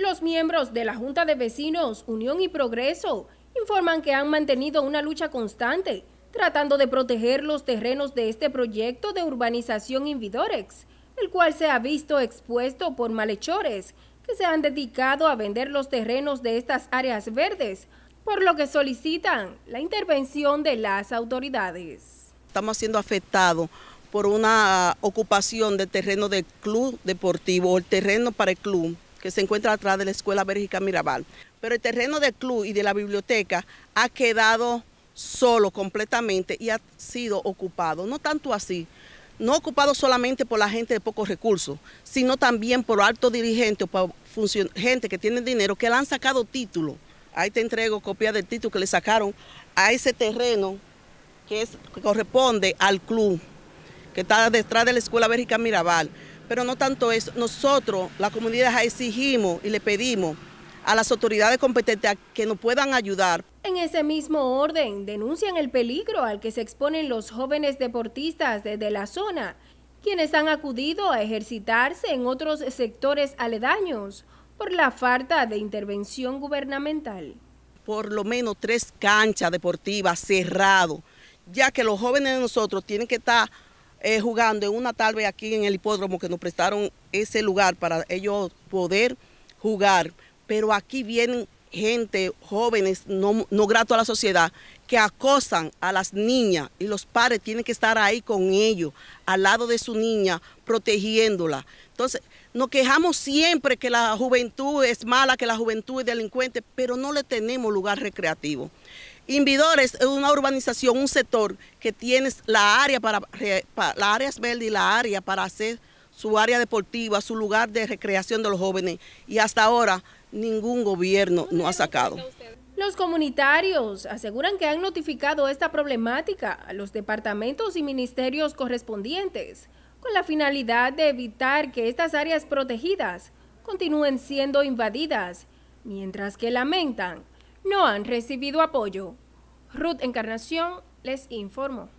Los miembros de la Junta de Vecinos, Unión y Progreso informan que han mantenido una lucha constante tratando de proteger los terrenos de este proyecto de urbanización Invidorex, el cual se ha visto expuesto por malhechores que se han dedicado a vender los terrenos de estas áreas verdes, por lo que solicitan la intervención de las autoridades. Estamos siendo afectados por una ocupación de terreno del club deportivo, el terreno para el club, que se encuentra atrás de la Escuela Bérgica Mirabal. Pero el terreno del club y de la biblioteca ha quedado solo completamente y ha sido ocupado. No tanto así, no ocupado solamente por la gente de pocos recursos, sino también por altos dirigentes o por gente que tiene dinero que le han sacado título. Ahí te entrego copia del título que le sacaron a ese terreno que, corresponde al club que está detrás de la Escuela Bérgica Mirabal. Pero no tanto eso, nosotros, la comunidad, exigimos y le pedimos a las autoridades competentes que nos puedan ayudar. En ese mismo orden, denuncian el peligro al que se exponen los jóvenes deportistas desde la zona, quienes han acudido a ejercitarse en otros sectores aledaños por la falta de intervención gubernamental. Por lo menos tres canchas deportivas cerradas, ya que los jóvenes de nosotros tienen que estar eh, jugando en una vez aquí en el hipódromo que nos prestaron ese lugar para ellos poder jugar. Pero aquí vienen gente, jóvenes, no, no grato a la sociedad, que acosan a las niñas y los padres tienen que estar ahí con ellos, al lado de su niña, protegiéndola. Entonces, nos quejamos siempre que la juventud es mala, que la juventud es delincuente, pero no le tenemos lugar recreativo. Invidores es una urbanización, un sector que tiene la área para, y la área para hacer su área deportiva, su lugar de recreación de los jóvenes. Y hasta ahora ningún gobierno no ha sacado. Los comunitarios aseguran que han notificado esta problemática a los departamentos y ministerios correspondientes con la finalidad de evitar que estas áreas protegidas continúen siendo invadidas, mientras que lamentan no han recibido apoyo. Ruth Encarnación les informó.